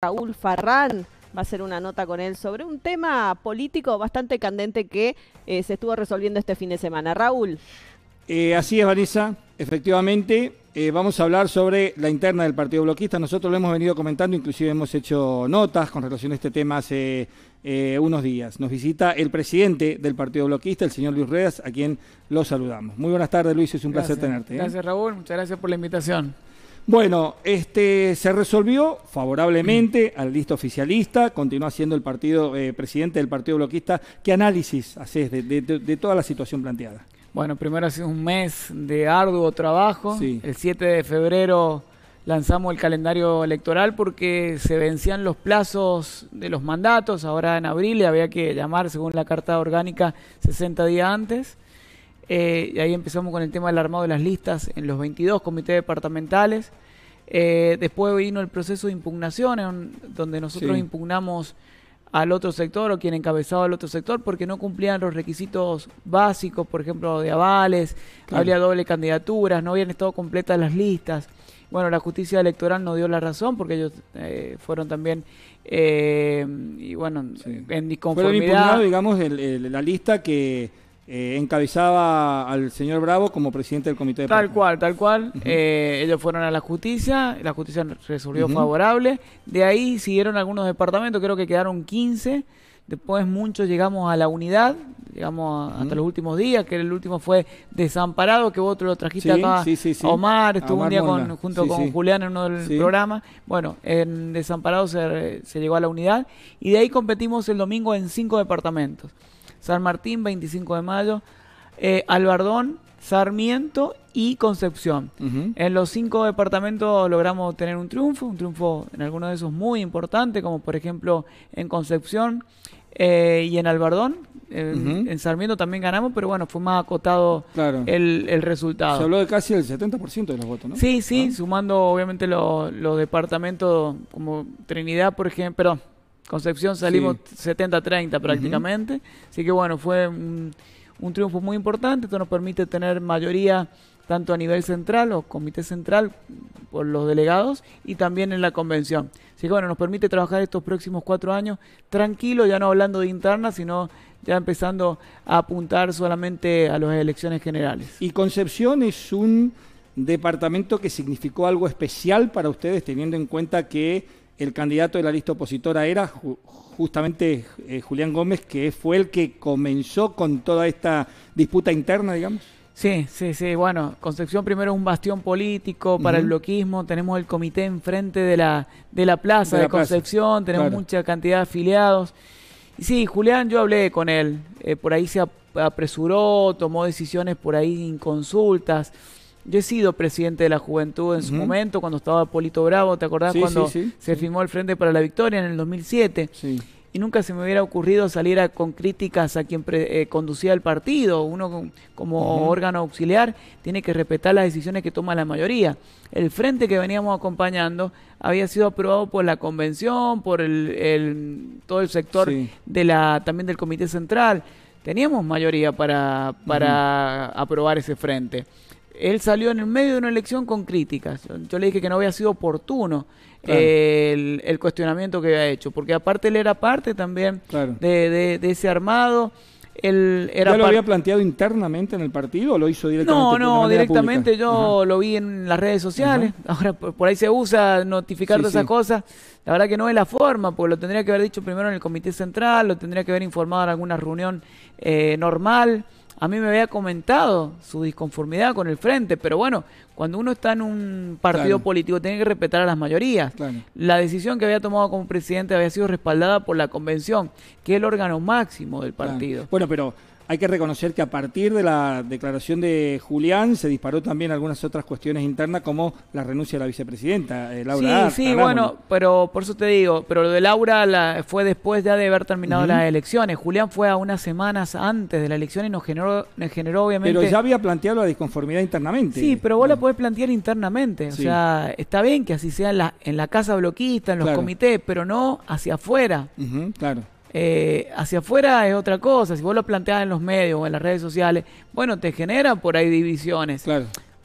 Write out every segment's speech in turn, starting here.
Raúl Farrán. Va a hacer una nota con él sobre un tema político bastante candente que eh, se estuvo resolviendo este fin de semana. Raúl. Eh, así es, Vanessa. Efectivamente, eh, vamos a hablar sobre la interna del Partido Bloquista. Nosotros lo hemos venido comentando, inclusive hemos hecho notas con relación a este tema hace unos días. Nos visita el presidente del Partido Bloquista, el señor Luis Redas, a quien lo saludamos. Muy buenas tardes, Luis, es un placer tenerte. Gracias, Raúl. Muchas gracias por la invitación. Bueno, este, se resolvió favorablemente mm. al listo oficialista, continúa siendo el partido eh, presidente del Partido Bloquista. ¿Qué análisis haces de, toda la situación planteada? Bueno, primero hace un mes de arduo trabajo. El 7 de febrero lanzamos el calendario electoral porque se vencían los plazos de los mandatos. Ahora en abril había que llamar, según la Carta Orgánica, 60 días antes. Eh, y ahí empezamos con el tema del armado de las listas en los 22 comités departamentales. Eh, después vino el proceso de impugnación, donde nosotros impugnamos al otro sector o quien encabezaba al otro sector porque no cumplían los requisitos básicos, por ejemplo, de avales, había doble candidaturas, no habían estado completas las listas. Bueno, la justicia electoral no dio la razón porque ellos eh, fueron también, eh, y bueno, en disconformidad. digamos, la lista que eh, encabezaba al señor Bravo como presidente del comité de Tal cual, tal cual. Eh, ellos fueron a la justicia, la justicia resolvió favorable. De ahí siguieron algunos departamentos, creo que quedaron 15. Después mucho llegamos a la unidad, llegamos hasta los últimos días, que el último fue Desamparado, que otro lo trajiste acá Omar, estuvo un día con, junto con Julián en uno del programa. Bueno, en Desamparado se, llegó a la unidad y de ahí competimos el domingo en cinco departamentos. San Martín, 25 de mayo, eh, Albardón, Sarmiento y Concepción. En los cinco departamentos logramos tener un triunfo, un triunfo en algunos de esos muy importante, como por ejemplo en Concepción. Eh, y en Albardón, en Sarmiento también ganamos, pero bueno, fue más acotado el, resultado. Se habló de casi el 70% de los votos, ¿no? Sí, sí, sumando obviamente los departamentos como Trinidad, por ejemplo, perdón, Concepción salimos 70-30 prácticamente, así que bueno, fue un, un triunfo muy importante, esto nos permite tener mayoría tanto a nivel central o comité central por los delegados y también en la convención. Así que bueno, nos permite trabajar estos próximos cuatro años tranquilo, ya no hablando de interna, sino ya empezando a apuntar solamente a las elecciones generales. Y Concepción es un departamento que significó algo especial para ustedes, teniendo en cuenta que el candidato de la lista opositora era justamente eh, Julián Gómez, que fue el que comenzó con toda esta disputa interna, digamos. Sí, sí, sí. Bueno, Concepción primero es un bastión político para el bloquismo. Tenemos el comité enfrente de la, de la plaza de, Concepción. Tenemos mucha cantidad de afiliados. Y sí, Julián, yo hablé con él. Eh, por ahí se apresuró, tomó decisiones por ahí consultas. Yo he sido presidente de la juventud en su momento, cuando estaba Polito Bravo, ¿te acordás? cuando se firmó el Frente para la Victoria en el 2007. Sí y nunca se me hubiera ocurrido salir a, con críticas a quien eh, conducía el partido. Uno como órgano auxiliar tiene que respetar las decisiones que toma la mayoría. El frente que veníamos acompañando había sido aprobado por la convención, por todo el sector de la también del comité central. Teníamos mayoría para, aprobar ese frente él salió en el medio de una elección con críticas. Yo, le dije que no había sido oportuno el, cuestionamiento que había hecho, porque aparte él era parte también de, ese armado. Él era lo había planteado internamente en el partido o lo hizo directamente? No, no, directamente yo lo vi en las redes sociales. Ahora por, ahí se usa notificar todas esas cosas. La verdad que no es la forma, porque lo tendría que haber dicho primero en el Comité Central, lo tendría que haber informado en alguna reunión eh, normal a mí me había comentado su disconformidad con el frente, pero bueno, cuando uno está en un partido político tiene que respetar a las mayorías. La decisión que había tomado como presidente había sido respaldada por la convención, que es el órgano máximo del partido. Bueno, pero hay que reconocer que a partir de la declaración de Julián se disparó también algunas otras cuestiones internas como la renuncia de la vicepresidenta, eh, Laura. Sí, sí, bueno, pero por eso te digo, pero lo de Laura la, fue después ya de haber terminado las elecciones. Julián fue a unas semanas antes de la elección y nos generó, generó obviamente... Pero ya había planteado la disconformidad internamente. Sí, pero vos la podés plantear internamente. O sea, está bien que así sea en la, en la casa bloquista, en los comités, pero no hacia afuera. claro. Eh, hacia afuera es otra cosa. Si vos lo planteas en los medios o en las redes sociales, bueno, te generan por ahí divisiones.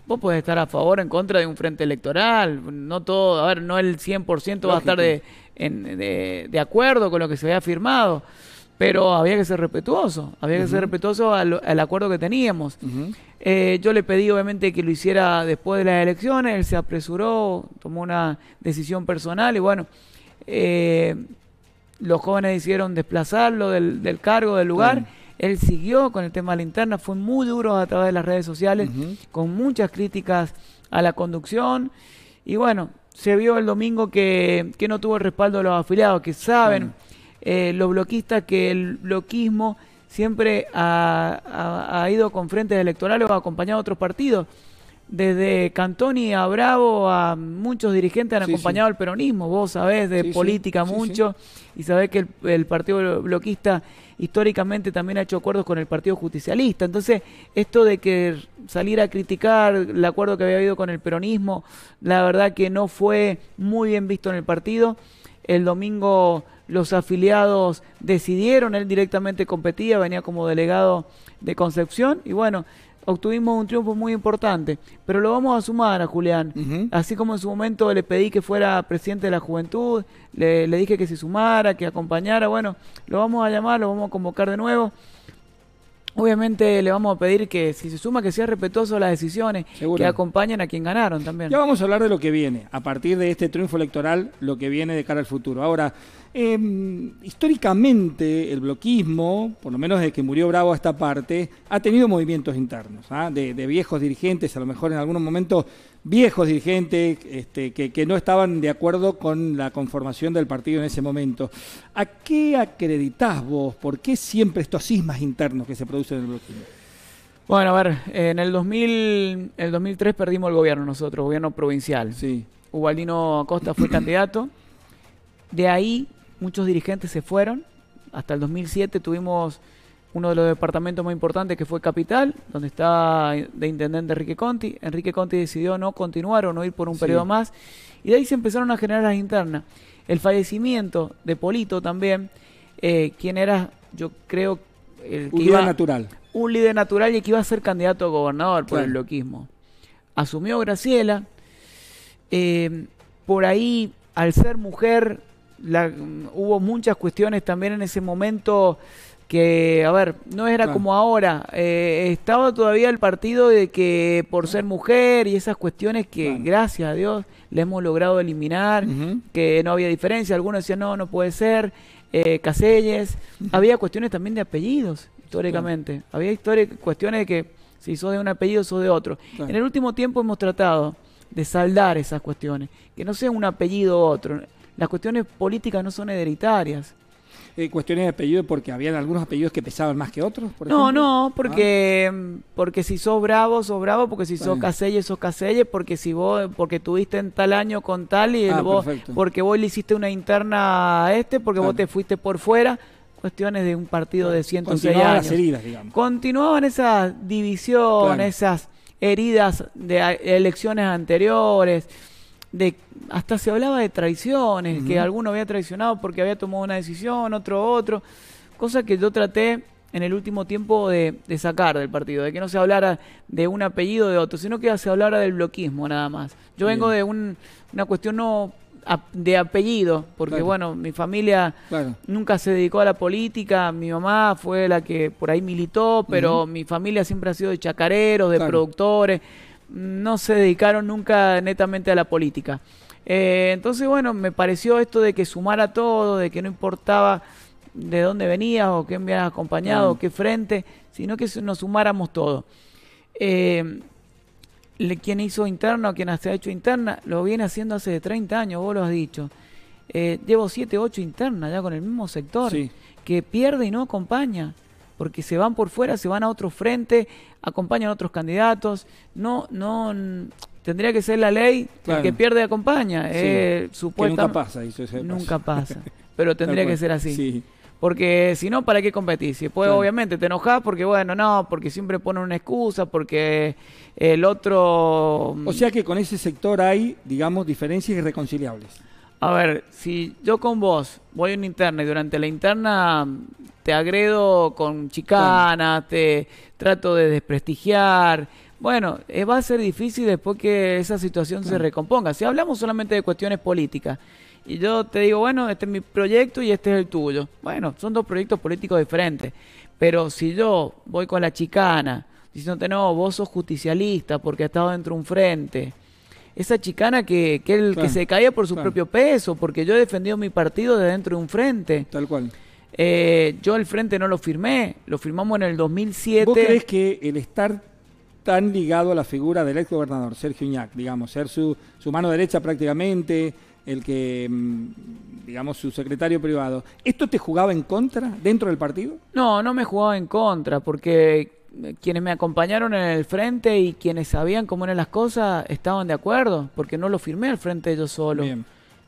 Vos podés estar a favor o en contra de un frente electoral. No todo, a ver, no el 100% va a estar de, acuerdo con lo que se había firmado. Pero había que ser respetuoso, había que ser respetuoso al, acuerdo que teníamos. Eh, yo le pedí obviamente que lo hiciera después de las elecciones, él se apresuró, tomó una decisión personal y bueno, eh, los jóvenes hicieron desplazarlo del, cargo, del lugar. Él siguió con el tema de la interna, fue muy duro a través de las redes sociales, con muchas críticas a la conducción. Y bueno, se vio el domingo que, que no tuvo el respaldo de los afiliados, que saben eh, los bloquistas que el bloquismo siempre ha, ha ido con frentes electorales o ha acompañado a otros partidos desde Cantoni a Bravo a muchos dirigentes han acompañado al peronismo, vos sabés de política mucho y sabés que el, Partido Bloquista históricamente también ha hecho acuerdos con el Partido Justicialista. Entonces, esto de que salir a criticar el acuerdo que había habido con el peronismo, la verdad que no fue muy bien visto en el partido. El domingo los afiliados decidieron, él directamente competía, venía como delegado de Concepción y bueno, obtuvimos un triunfo muy importante, pero lo vamos a sumar a Julián. Así como en su momento le pedí que fuera presidente de la juventud, le, dije que se sumara, que acompañara, bueno, lo vamos a llamar, lo vamos a convocar de nuevo. Obviamente le vamos a pedir que si se suma que sea respetuoso las decisiones, que acompañen a quien ganaron también. Ya vamos a hablar de lo que viene, a partir de este triunfo electoral, lo que viene de cara al futuro. Ahora, Em, históricamente el bloquismo, por lo menos desde que murió Bravo a esta parte, ha tenido movimientos internos, ¿ah? de, viejos dirigentes, a lo mejor en algunos momentos viejos dirigentes este, que, no estaban de acuerdo con la conformación del partido en ese momento. ¿A qué acreditás vos? ¿Por qué siempre estos sismas internos que se producen en el bloquismo? Bueno, a ver, en el, 2000, el 2003 perdimos el gobierno nosotros, gobierno provincial. Sí. Ubaldino Acosta fue candidato. De ahí muchos dirigentes se fueron. Hasta el 2007 tuvimos uno de los departamentos más importantes que fue Capital, donde está de intendente Enrique Conti. Enrique Conti decidió no continuar o no ir por un periodo más. Y de ahí se empezaron a generar las internas. El fallecimiento de Polito también, eh, quien era, yo creo, el un líder natural. Un líder natural y que iba a ser candidato a gobernador por el loquismo. Asumió Graciela. Eh, por ahí, al ser mujer, hubo muchas cuestiones también en ese momento que, a ver, no era como ahora, eh, estaba todavía el partido de que por ser mujer y esas cuestiones que, gracias a Dios, le hemos logrado eliminar, que no había diferencia, algunos decían, no, no puede ser, eh, Caselles, había cuestiones también de apellidos, históricamente, había cuestiones de que si sos de un apellido, sos de otro. En el último tiempo hemos tratado de saldar esas cuestiones, que no sea un apellido u otro las cuestiones políticas no son hereditarias. Eh, cuestiones de apellido porque habían algunos apellidos que pesaban más que otros? no, no, porque, ah. porque si sos bravo, sos bravo, porque si sos caselle, sos caselle, porque si vos, porque tuviste en tal año con tal y ah, vos, porque vos le hiciste una interna a este, porque vos te fuiste por fuera, cuestiones de un partido de cientos Continuaban años. heridas, digamos. Continuaban esas divisiones, esas heridas de elecciones anteriores de hasta se hablaba de traiciones, que alguno había traicionado porque había tomado una decisión, otro otro, cosa que yo traté en el último tiempo de, sacar del partido, de que no se hablara de un apellido de otro, sino que se hablara del bloquismo nada más. Yo vengo de un, una cuestión no de apellido, porque bueno, mi familia nunca se dedicó a la política, mi mamá fue la que por ahí militó, pero mi familia siempre ha sido de chacareros, de productores no se dedicaron nunca netamente a la política. Eh, entonces, bueno, me pareció esto de que sumara todo, de que no importaba de dónde venías o quién me había acompañado, o mm. qué frente, sino que nos sumáramos todo. Eh, quien hizo interna o quien se ha hecho interna, lo viene haciendo hace 30 años, vos lo has dicho. Eh, llevo 7, 8 internas ya con el mismo sector, que pierde y no acompaña porque se van por fuera, se van a otro frente, acompañan a otros candidatos. No, no, tendría que ser la ley, el que pierde acompaña. Eh, nunca pasa, eso es Nunca pasa, pero tendría que ser así. Porque si no, ¿para qué competir? Si después, obviamente, te enojás porque, bueno, no, porque siempre ponen una excusa, porque el otro... O sea que con ese sector hay, digamos, diferencias irreconciliables. A ver, si yo con vos voy a una interna y durante la interna mm, te agredo con chicanas, te trato de desprestigiar, bueno, eh, va a ser difícil después que esa situación se recomponga. Si hablamos solamente de cuestiones políticas y yo te digo, bueno, este es mi proyecto y este es el tuyo. Bueno, son dos proyectos políticos diferentes, pero si yo voy con la chicana diciéndote, no, vos sos justicialista porque has estado dentro de un frente esa chicana que, se caía por su propio peso, porque yo he defendido mi partido de dentro de un frente. Tal cual. Eh, yo el frente no lo firmé, lo firmamos en el 2007. ¿Vos crees que el estar tan ligado a la figura del ex gobernador Sergio Iñac, digamos, ser su, su mano derecha prácticamente, el que, mm, digamos, su secretario privado, ¿esto te jugaba en contra dentro del partido? No, no me jugaba en contra, porque quienes me acompañaron en el frente y quienes sabían cómo eran las cosas estaban de acuerdo, porque no lo firmé al frente yo solo.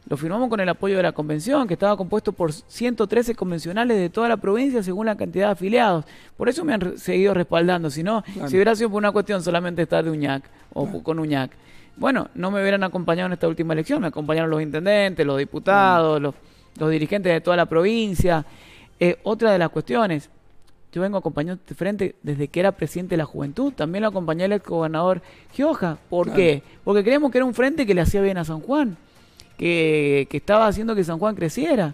Lo firmamos con el apoyo de la convención, que estaba compuesto por 113 convencionales de toda la provincia según la cantidad de afiliados. Por eso me han seguido respaldando. Si no, si hubiera sido por una cuestión solamente estar de UñAC o con UñAC, bueno, no me hubieran acompañado en esta última elección. Me acompañaron los intendentes, los diputados, los, dirigentes de toda la provincia. Eh, otra de las cuestiones, yo vengo acompañando este frente desde que era presidente de la juventud. También lo acompañé al gobernador Gioja. ¿Por qué? Porque creemos que era un frente que le hacía bien a San Juan. Que, estaba haciendo que San Juan creciera.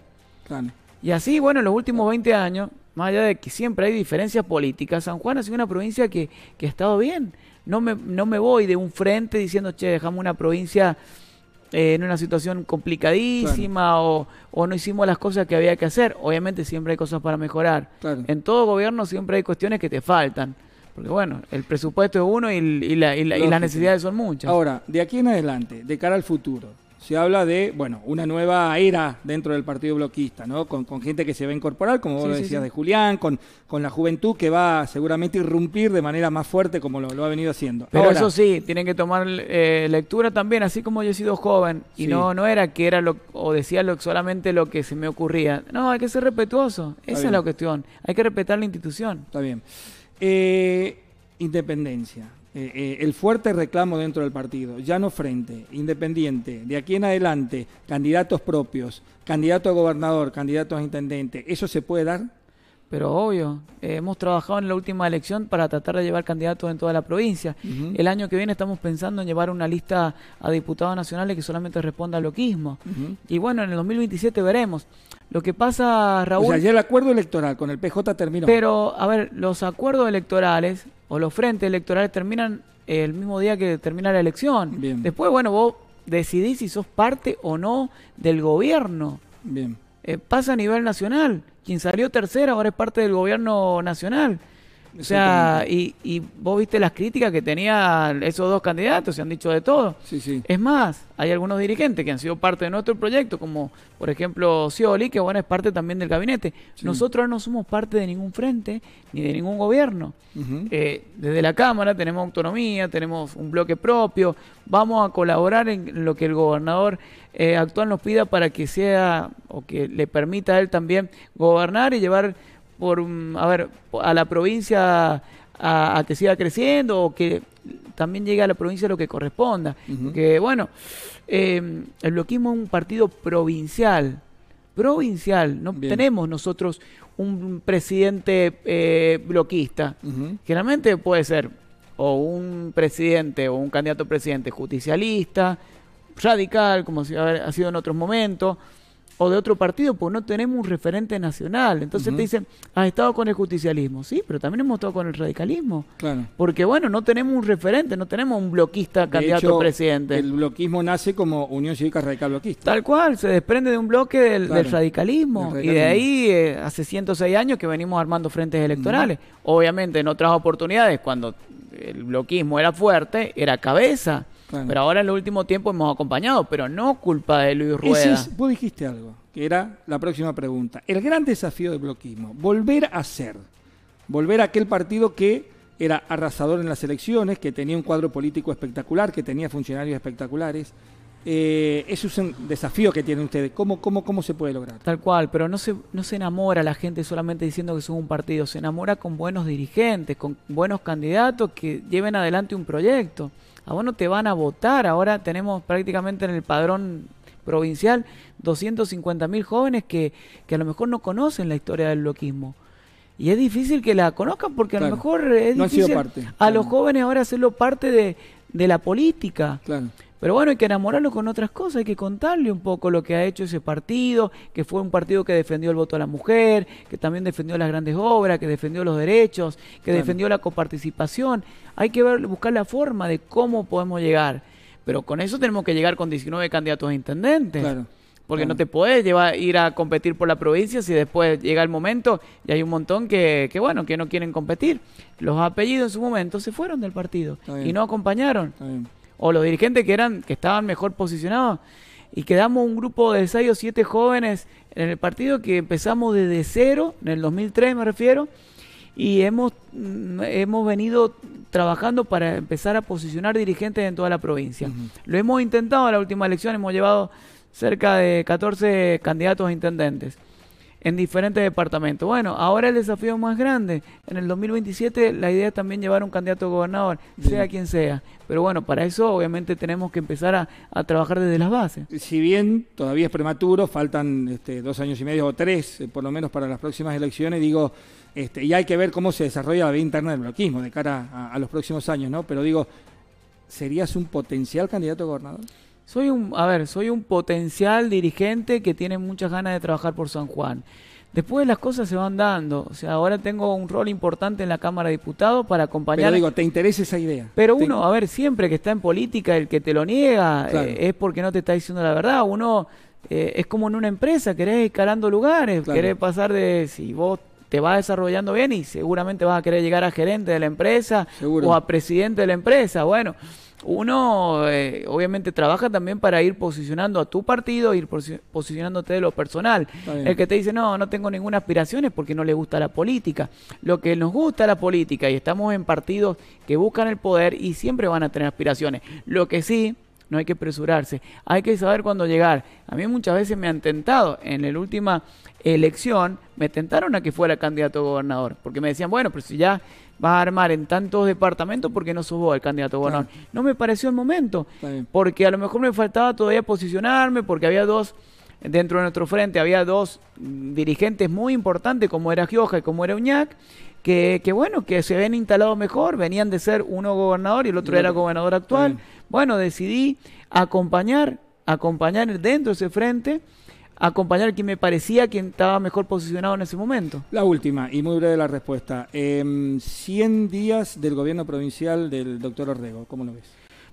Y así, bueno, en los últimos 20 años, más allá de que siempre hay diferencias políticas, San Juan ha sido una provincia que, ha estado bien. No me, no me voy de un frente diciendo, che, dejamos una provincia eh, en una situación complicadísima o, no hicimos las cosas que había que hacer. Obviamente siempre hay cosas para mejorar. En todo gobierno siempre hay cuestiones que te faltan. Porque bueno, el presupuesto es uno y, la, y las necesidades son muchas. Ahora, de aquí en adelante, de cara al futuro, se habla de, bueno, una nueva era dentro del partido bloquista, ¿no? Con, gente que se va a incorporar, como vos decías de Julián, con, con la juventud que va seguramente a irrumpir de manera más fuerte como lo, ha venido haciendo. Pero eso sí, tienen que tomar eh, lectura también, así como yo he sido joven y no, no era que era lo, o decía lo, solamente lo que se me ocurría. No, hay que ser respetuoso, esa es la cuestión, hay que respetar la institución. Está bien. Eh, independencia. Eh, eh, el fuerte reclamo dentro del partido, ya no frente, independiente, de aquí en adelante, candidatos propios, candidato a gobernador, candidato a intendente, ¿eso se puede dar? Pero obvio, hemos trabajado en la última elección para tratar de llevar candidatos en toda la provincia. El año que viene estamos pensando en llevar una lista a diputados nacionales que solamente responda a loquismo. Y bueno, en el 2027 veremos. Lo que pasa, Raúl... O ya el acuerdo electoral con el PJ terminó. Pero, a ver, los acuerdos electorales o los frentes electorales terminan el mismo día que termina la elección. Bien. Después, bueno, vos decidís si sos parte o no del gobierno. Bien. Eh, pasa a nivel nacional. Quien salió tercera ahora es parte del gobierno nacional. O sea, y, vos viste las críticas que tenían esos dos candidatos, se han dicho de todo. Sí, sí. Es más, hay algunos dirigentes que han sido parte de nuestro proyecto, como por ejemplo Cioli, que bueno, es parte también del gabinete. Nosotros no somos parte de ningún frente ni de ningún gobierno. Eh, desde la Cámara tenemos autonomía, tenemos un bloque propio, vamos a colaborar en lo que el gobernador eh, actual nos pida para que sea o que le permita a él también gobernar y llevar por, mm, a ver, a la provincia a, que siga creciendo o que también llegue a la provincia lo que corresponda. Que bueno, em, el bloquismo es un partido provincial, provincial, no tenemos nosotros un presidente eh, bloquista. Generalmente puede ser o un presidente o un candidato presidente justicialista, radical, como ha sido en otros momentos o de otro partido, pues no tenemos un referente nacional. Entonces te dicen, has ah, estado con el justicialismo, sí, pero también hemos estado con el radicalismo. Claro. Porque bueno, no tenemos un referente, no tenemos un bloquista candidato a presidente. El bloquismo nace como Unión Cívica Radical Bloquista. Tal cual, se desprende de un bloque del, radicalismo, Y de ahí, eh, hace 106 años que venimos armando frentes electorales. Obviamente, en otras oportunidades, cuando el bloquismo era fuerte, era cabeza pero ahora en el último tiempo hemos acompañado, pero no culpa de Luis Rueda. vos dijiste algo, que era la próxima pregunta. El gran desafío del bloquismo, volver a ser, volver a aquel partido que era arrasador en las elecciones, que tenía un cuadro político espectacular, que tenía funcionarios espectaculares, eh, es un desafío que tienen ustedes. ¿Cómo, cómo, cómo se puede lograr? Tal cual, pero no se, no se enamora la gente solamente diciendo que son un partido, se enamora con buenos dirigentes, con buenos candidatos que lleven adelante un proyecto. A vos no te van a votar, ahora tenemos prácticamente en el padrón provincial 250 mil jóvenes que, a lo mejor no conocen la historia del bloquismo. Y es difícil que la conozcan porque a lo mejor es difícil a los jóvenes ahora hacerlo parte de, de la política. Claro. Pero bueno, hay que enamorarlo con otras cosas, hay que contarle un poco lo que ha hecho ese partido, que fue un partido que defendió el voto a la mujer, que también defendió las grandes obras, que defendió los derechos, que defendió la coparticipación. Hay que ver, buscar la forma de cómo podemos llegar. Pero con eso tenemos que llegar con 19 candidatos a intendentes. Porque no te puedes llevar, ir a competir por la provincia si después llega el momento y hay un montón que, bueno, que no quieren competir. Los apellidos en su momento se fueron del partido y no acompañaron o los dirigentes que eran que estaban mejor posicionados y quedamos un grupo de seis o siete jóvenes en el partido que empezamos desde cero, en el 2003 me refiero, y mm, hemos, venido trabajando para empezar a posicionar dirigentes en toda la provincia. Lo hemos intentado en la última elección, hemos llevado cerca de 14 candidatos a intendentes en diferentes departamentos. Bueno, ahora el desafío más grande. En el 2027 la idea es también llevar un candidato a gobernador, sea quien sea. Pero bueno, para eso obviamente tenemos que empezar a, trabajar desde las bases. Si bien todavía es prematuro, faltan este, dos años y medio o tres, eh, por lo menos para las próximas elecciones, digo, este, y hay que ver cómo se desarrolla la vida interna del bloquismo de cara a, a los próximos años, ¿no? Pero digo, ¿serías un potencial candidato a gobernador? Soy un, a ver, soy un potencial dirigente que tiene muchas ganas de trabajar por San Juan. Después las cosas se van dando. O sea, ahora tengo un rol importante en la Cámara de Diputados para acompañar. Pero digo, ¿te interesa esa idea? Pero uno, a ver, siempre que está en política, el que te lo niega eh, es porque no te está diciendo la verdad. Uno eh, es como en una empresa, querés escalando lugares, querés pasar de. Si vos te vas desarrollando bien y seguramente vas a querer llegar a gerente de la empresa o a presidente de la empresa. Bueno uno eh, obviamente trabaja también para ir posicionando a tu partido, ir posicionándote de lo personal. El que te dice, no, no tengo ninguna aspiración es porque no le gusta la política. Lo que nos gusta la política y estamos en partidos que buscan el poder y siempre van a tener aspiraciones. Lo que sí no hay que apresurarse, hay que saber cuándo llegar. A mí muchas veces me han tentado, en la última elección me tentaron a que fuera candidato a gobernador, porque me decían, bueno, pero si ya vas a armar en tantos departamentos, ¿por qué no subo vos el candidato a gobernador? No me pareció el momento, porque a lo mejor me faltaba todavía posicionarme, porque había dos dentro de nuestro frente había dos dirigentes muy importantes, como era Gioja y como era Uñac, que, bueno, que se ven instalado mejor, venían de ser uno gobernador y el otro era gobernador actual. Bueno, decidí acompañar, acompañar dentro de ese frente, acompañar quien me parecía quien estaba mejor posicionado en ese momento. La última y muy breve la respuesta. 100 em, días del gobierno provincial del doctor Orrego, ¿cómo lo ves?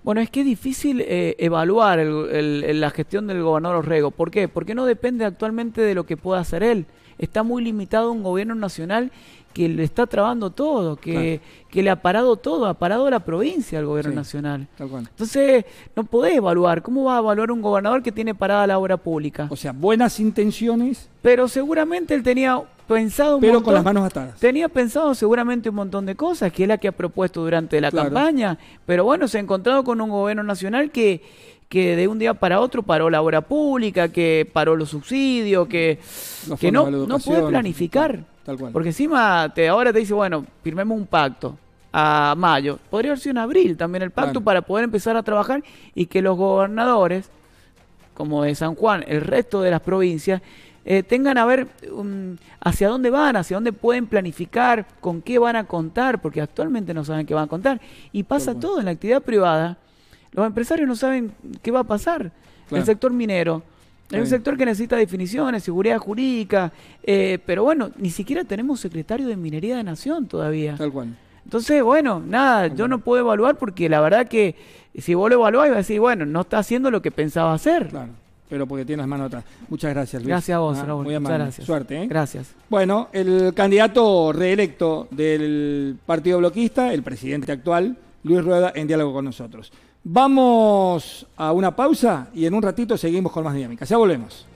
Bueno, es que es difícil eh, evaluar la gestión del gobernador Orrego. ¿Por qué? Porque no depende actualmente de lo que pueda hacer él. Está muy limitado un gobierno nacional que le está trabando todo, que, que le ha parado todo, ha parado la provincia al gobierno nacional. Entonces, no podés evaluar. ¿Cómo va a evaluar un gobernador que tiene parada la obra pública? O sea, buenas intenciones. Pero seguramente él tenía pensado un Pero con las manos atadas. Tenía pensado seguramente un montón de cosas, que es la que ha propuesto durante la campaña. Pero bueno, se ha encontrado con un gobierno nacional que que de un día para otro paró la obra pública, que paró los subsidios, que, que no, no puede planificar. Porque encima te, ahora te dice, bueno, firmemos un pacto a mayo. Podría haber sido en abril también el pacto para poder empezar a trabajar y que los gobernadores, como de San Juan, el resto de las provincias, eh, tengan a ver um, hacia dónde van, hacia dónde pueden planificar, con qué van a contar, porque actualmente no saben qué van a contar. Y pasa todo en la actividad privada los empresarios no saben qué va a pasar. El sector minero. Es un sector que necesita definiciones, seguridad jurídica, eh, pero bueno, ni siquiera tenemos secretario de Minería de Nación todavía. Tal cual. Entonces, bueno, nada, yo no puedo evaluar porque la verdad que si vos lo evaluás, vas a decir, bueno, no está haciendo lo que pensaba hacer. Claro, pero porque tiene las manos atrás. Muchas gracias, Luis. Gracias a vos, ah, Muchas gracias. Suerte, ¿eh? Gracias. Bueno, el candidato reelecto del Partido Bloquista, el presidente actual, Luis Rueda, en diálogo con nosotros. Vamos a una pausa y en un ratito seguimos con más dinámica. Ya volvemos.